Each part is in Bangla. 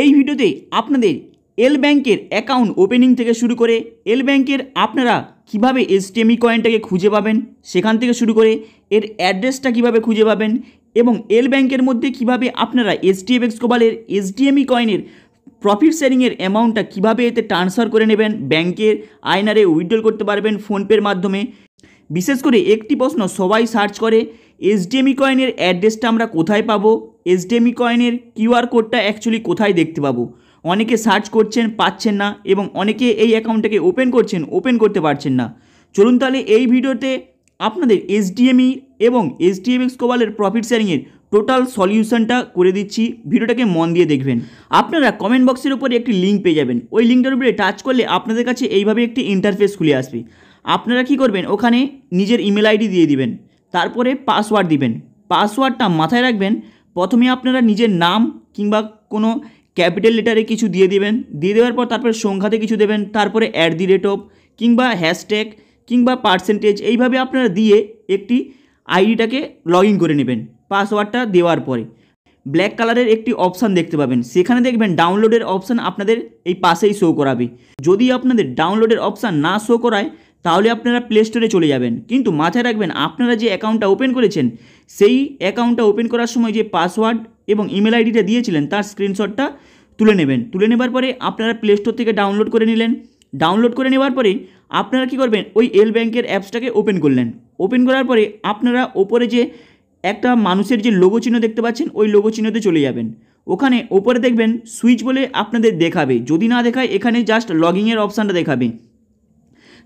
এই ভিডিওতে আপনাদের এল ব্যাংকের অ্যাকাউন্ট ওপেনিং থেকে শুরু করে এল ব্যাংকের আপনারা কিভাবে এসটিএমই কয়েনটাকে খুঁজে পাবেন সেখান থেকে শুরু করে এর অ্যাড্রেসটা কিভাবে খুঁজে পাবেন এবং এল ব্যাংকের মধ্যে কিভাবে আপনারা এসটিএফএক্স কোবালের এসডিএমই কয়েনের প্রফিট শেয়ারিংয়ের অ্যামাউন্টটা কিভাবে এতে ট্রান্সফার করে নেবেন ব্যাংকের আয়নারে উইথড্রল করতে পারবেন ফোনপের মাধ্যমে বিশেষ করে একটি প্রশ্ন সবাই সার্চ করে এসডিএমই কয়েনের অ্যাড্রেসটা আমরা কোথায় পাবো এসডিএমই কয়েনের কিউআর কোডটা অ্যাকচুয়ালি কোথায় দেখতে পাবো অনেকে সার্চ করছেন পাচ্ছেন না এবং অনেকে এই অ্যাকাউন্টটাকে ওপেন করছেন ওপেন করতে পারছেন না চলুন তাহলে এই ভিডিওতে আপনাদের এসডিএমই এবং এসডিএমএক্স কোবালের প্রফিট শেয়ারিংয়ের টোটাল সলিউশনটা করে দিচ্ছি ভিডিওটাকে মন দিয়ে দেখবেন আপনারা কমেন্ট বক্সের উপরে একটি লিঙ্ক পেয়ে যাবেন ওই লিঙ্কটার উপরে টাচ করলে আপনাদের কাছে এইভাবে একটি ইন্টারফেস খুলে আসবে আপনারা কি করবেন ওখানে নিজের ইমেল আইডি দিয়ে দিবেন তারপরে পাসওয়ার্ড দিবেন পাসওয়ার্ডটা মাথায় রাখবেন প্রথমে আপনারা নিজের নাম কিংবা কোনো ক্যাপিটাল লেটারে কিছু দিয়ে দিবেন দিয়ে দেওয়ার পর তারপরে সংখ্যাতে কিছু দেবেন তারপরে অ্যাট দি রেট অফ কিংবা হ্যাশট্যাগ কিংবা পার্সেন্টেজ এইভাবে আপনারা দিয়ে একটি আইডিটাকে লগ করে নেবেন পাসওয়ার্ডটা দেওয়ার পরে ব্ল্যাক কালারের একটি অপশান দেখতে পাবেন সেখানে দেখবেন ডাউনলোডের অপশান আপনাদের এই পাশেই শো করাবে যদি আপনাদের ডাউনলোডের অপশান না শো করায় তাহলে আপনারা প্লে স্টোরে চলে যাবেন কিন্তু মাথায় রাখবেন আপনারা যে অ্যাকাউন্টটা ওপেন করেছেন সেই অ্যাকাউন্টটা ওপেন করার সময় যে পাসওয়ার্ড এবং ইমেল আইডিটা দিয়েছিলেন তার স্ক্রিনশটটা তুলে নেবেন তুলে নেবার পরে আপনারা প্লে স্টোর থেকে ডাউনলোড করে নিলেন ডাউনলোড করে নেওয়ার পরে আপনারা কি করবেন ওই এল ব্যাংকের অ্যাপসটাকে ওপেন করলেন ওপেন করার পরে আপনারা ওপরে যে একটা মানুষের যে লোগো চিহ্ন দেখতে পাচ্ছেন ওই লোগো চিহ্নতে চলে যাবেন ওখানে ওপরে দেখবেন সুইচ বলে আপনাদের দেখাবে যদি না দেখায় এখানে জাস্ট লগিংয়ের অপশানটা দেখাবে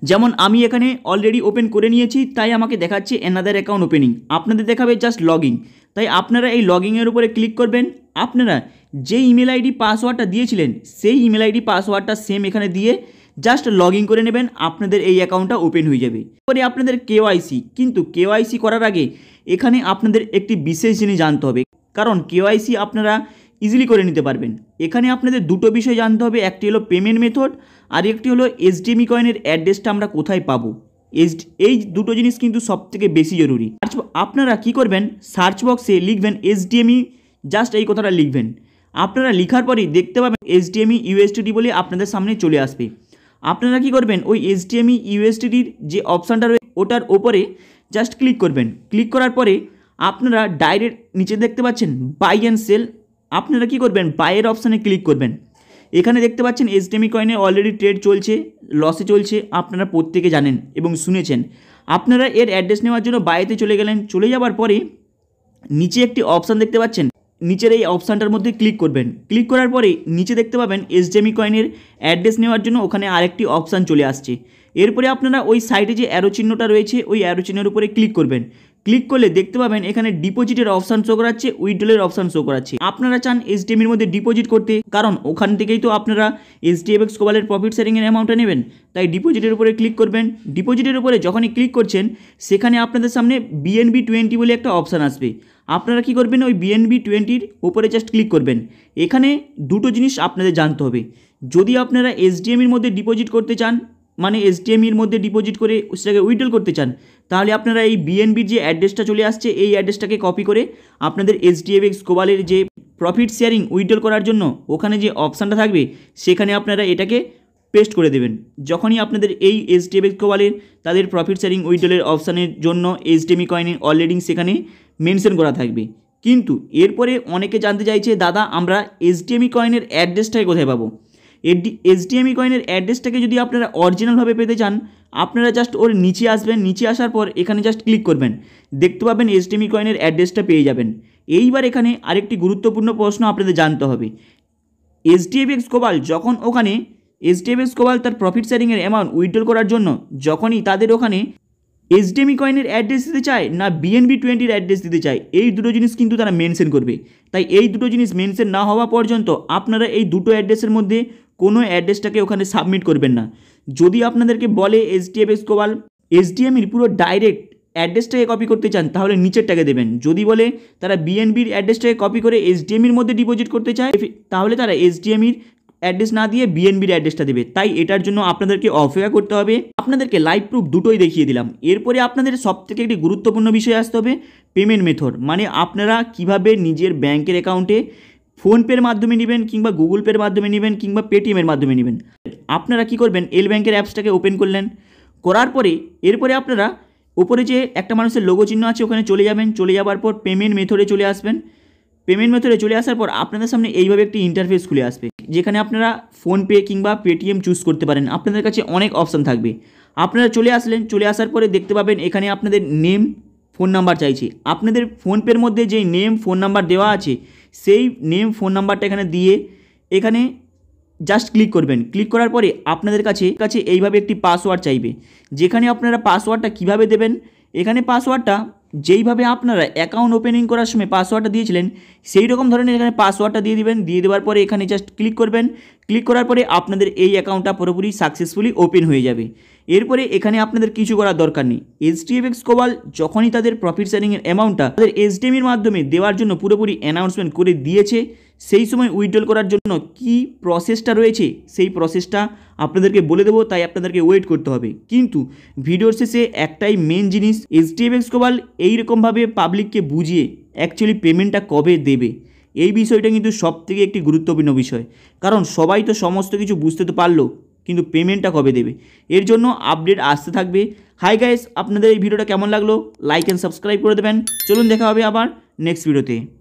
যেমন আমি এখানে অলরেডি ওপেন করে নিয়েছি তাই আমাকে দেখাচ্ছে অ্যানাদার অ্যাকাউন্ট ওপেনিং আপনাদের দেখাবে জাস্ট লগিং তাই আপনারা এই লগিংয়ের উপরে ক্লিক করবেন আপনারা যে ইমেল আইডি পাসওয়ার্ডটা দিয়েছিলেন সেই ইমেল আইডি পাসওয়ার্ডটা সেম এখানে দিয়ে জাস্ট লগ ইন করে নেবেন আপনাদের এই অ্যাকাউন্টটা ওপেন হয়ে যাবে পরে আপনাদের কেওয়াইসি কিন্তু কেওয়াইসি করার আগে এখানে আপনাদের একটি বিশেষ জিনিস জানতে হবে কারণ কেওয়াইসি আপনারা ইজিলি করে নিতে পারবেন এখানে আপনাদের দুটো বিষয় জানতে হবে একটি হলো পেমেন্ট মেথড আর একটি হলো এইচডিএমই কয়েনের অ্যাড্রেসটা আমরা কোথায় পাবো এইচ এই দুটো জিনিস কিন্তু সবথেকে বেশি জরুরি আপনারা কি করবেন সার্চ বক্সে লিখবেন এসডিএমই জাস্ট এই কথাটা লিখবেন আপনারা লেখার পরেই দেখতে পাবেন এইচডিএমই ইউএসটিডি বলে আপনাদের সামনে চলে আসবে আপনারা কি করবেন ওই এসডিএমই ইউএসটিডির যে অপশানটা রয়েছে ওটার ওপরে জাস্ট ক্লিক করবেন ক্লিক করার পরে আপনারা ডাইরেক্ট নিচে দেখতে পাচ্ছেন বাই অ্যান্ড সেল আপনারা কি করবেন বাইয়ের অপশানে ক্লিক করবেন এখানে দেখতে পাচ্ছেন এসডিএমি কয়েনে অলরেডি ট্রেড চলছে লসে চলছে আপনারা প্রত্যেকে জানেন এবং শুনেছেন আপনারা এর অ্যাড্রেস নেওয়ার জন্য বাইরেতে চলে গেলেন চলে যাওয়ার পরে নিচে একটি অপশান দেখতে পাচ্ছেন নিচের এই অপশানটার মধ্যে ক্লিক করবেন ক্লিক করার পরে নিচে দেখতে পাবেন এসডিএমি কয়েনের অ্যাড্রেস নেওয়ার জন্য ওখানে আরেকটি অপশান চলে আসছে এরপরে আপনারা ওই সাইডে যে অ্যারো চিহ্নটা রয়েছে ওই অ্যারো চিহ্নের উপরে ক্লিক করবেন ক্লিক করলে দেখতে পাবেন এখানে ডিপোজিটের অপশান শো করাচ্ছে উইথড্রলের অপশান শো করাচ্ছে আপনারা চান এসডিএমের এর মধ্যে ডিপোজিট করতে কারণ ওখান থেকেই তো আপনারা এক্স কোবালের প্রফিট শেয়ারিংয়ের অ্যামাউন্টটা নেবেন তাই ডিপোজিটের উপরে ক্লিক করবেন ডিপোজিটের উপরে যখনই ক্লিক করছেন সেখানে আপনাদের সামনে বিএনবি টোয়েন্টি বলে একটা অপশান আসবে আপনারা কি করবেন ওই বিএনবি টোয়েন্টির উপরে জাস্ট ক্লিক করবেন এখানে দুটো জিনিস আপনাদের জানতে হবে যদি আপনারা এসডিএমের মধ্যে ডিপোজিট করতে চান মানে e এসডিএমির মধ্যে ডিপোজিট করে সেটাকে উইড্রল করতে চান তাহলে আপনারা এই বিএনবির যে অ্যাড্রেসটা চলে আসছে এই অ্যাড্রেসটাকে কপি করে আপনাদের এইচডিএফএক্স কোবালের যে প্রফিট শেয়ারিং উইড্রল করার জন্য ওখানে যে অপশানটা থাকবে সেখানে আপনারা এটাকে পেস্ট করে দেবেন যখনই আপনাদের এই এইচডিএফএক্স গোবালের তাদের প্রফিট শেয়ারিং উইড্রলের অপশানের জন্য এস এইচডিএমি কয়েনের অলরেডি সেখানে মেনশন করা থাকবে কিন্তু এরপরে অনেকে জানতে চাইছে দাদা আমরা এস এইচডিএমি কয়েনের অ্যাড্রেসটাই কোথায় পাবো এডি এইচডিএমই কয়েনের অ্যাড্রেসটাকে যদি আপনারা অরিজিনালভাবে পেতে চান আপনারা জাস্ট ওর নিচে আসবেন নিচে আসার পর এখানে জাস্ট ক্লিক করবেন দেখতে পাবেন এসডিএমই কয়েনের অ্যাড্রেসটা পেয়ে যাবেন এইবার এখানে আরেকটি গুরুত্বপূর্ণ প্রশ্ন আপনাদের জানতে হবে এসডিএফএক্স কোবাল যখন ওখানে এসডিএফএক্স কোবাল তার প্রফিট শেয়ারিংয়ের অ্যামাউন্ট উইথড্রল করার জন্য যখনই তাদের ওখানে এসডিএমই কয়েনের অ্যাড্রেস দিতে চায় না বিএনবি টোয়েন্টির অ্যাড্রেস দিতে চায় এই দুটো জিনিস কিন্তু তারা মেনশন করবে তাই এই দুটো জিনিস মেনশন না হওয়া পর্যন্ত আপনারা এই দুটো অ্যাড্রেসের মধ্যে কোনো অ্যাড্রেসটাকে ওখানে সাবমিট করবেন না যদি আপনাদেরকে বলে এসডিএফএস কোবাল এসডিএমির পুরো ডাইরেক্ট অ্যাড্রেসটাকে কপি করতে চান তাহলে নিচেরটাকে দেবেন যদি বলে তারা বিএনবির অ্যাড্রেসটাকে কপি করে এসডিএমির মধ্যে ডিপোজিট করতে চায় তাহলে তারা এসডিএমির অ্যাড্রেস না দিয়ে বিএনবির অ্যাড্রেসটা দেবে তাই এটার জন্য আপনাদেরকে অপেক্ষা করতে হবে আপনাদেরকে লাইভ প্রুফ দুটোই দেখিয়ে দিলাম এরপরে আপনাদের সবথেকে একটি গুরুত্বপূর্ণ বিষয় আসতে হবে পেমেন্ট মেথড মানে আপনারা কিভাবে নিজের ব্যাংকের অ্যাকাউন্টে ফোনপের মাধ্যমে নেবেন কিংবা গুগল পের মাধ্যমে নেবেন কিংবা পেটিএমের মাধ্যমে নেবেন আপনারা কি করবেন এল ব্যাংকের অ্যাপসটাকে ওপেন করলেন করার পরে এরপরে আপনারা ওপরে যে একটা মানুষের লোগো চিহ্ন আছে ওখানে চলে যাবেন চলে যাওয়ার পর পেমেন্ট মেথডে চলে আসবেন পেমেন্ট মেথডে চলে আসার পর আপনাদের সামনে এইভাবে একটি ইন্টারফেস খুলে আসবে যেখানে আপনারা ফোনপে কিংবা পেটিএম চুজ করতে পারেন আপনাদের কাছে অনেক অপশান থাকবে আপনারা চলে আসলেন চলে আসার পরে দেখতে পাবেন এখানে আপনাদের নেম ফোন নাম্বার চাইছে আপনাদের ফোনপের মধ্যে যে নেম ফোন নাম্বার দেওয়া আছে সেই নেম ফোন নাম্বারটা এখানে দিয়ে এখানে জাস্ট ক্লিক করবেন ক্লিক করার পরে আপনাদের কাছে কাছে এইভাবে একটি পাসওয়ার্ড চাইবে যেখানে আপনারা পাসওয়ার্ডটা কিভাবে দেবেন এখানে পাসওয়ার্ডটা যেইভাবে আপনারা অ্যাকাউন্ট ওপেনিং করার সময় পাসওয়ার্ডটা দিয়েছিলেন সেই রকম ধরনের এখানে পাসওয়ার্ডটা দিয়ে দিবেন দিয়ে দেওয়ার পরে এখানে জাস্ট ক্লিক করবেন ক্লিক করার পরে আপনাদের এই অ্যাকাউন্টটা পুরোপুরি সাকসেসফুলি ওপেন হয়ে যাবে এরপরে এখানে আপনাদের কিছু করার দরকার নেই এক্স কোবাল যখনই তাদের প্রফিট শেয়ারিংয়ের অ্যামাউন্টটা তাদের এসডিএমির মাধ্যমে দেওয়ার জন্য পুরোপুরি অ্যানাউন্সমেন্ট করে দিয়েছে সেই সময় উইড্রল করার জন্য কি প্রসেসটা রয়েছে সেই প্রসেসটা আপনাদেরকে বলে দেবো তাই আপনাদেরকে ওয়েট করতে হবে কিন্তু ভিডিওর শেষে একটাই মেন জিনিস ডি এইচডিএফএক্স কোবাল এইরকমভাবে পাবলিককে বুঝিয়ে অ্যাকচুয়ালি পেমেন্টটা কবে দেবে এই বিষয়টা কিন্তু সব থেকে একটি গুরুত্বপূর্ণ বিষয় কারণ সবাই তো সমস্ত কিছু বুঝতে তো পারলো কিন্তু পেমেন্টটা কবে দেবে এর জন্য আপডেট আসতে থাকবে হাই গাইস আপনাদের এই ভিডিওটা কেমন লাগলো লাইক অ্যান্ড সাবস্ক্রাইব করে দেবেন চলুন দেখা হবে আবার নেক্সট ভিডিওতে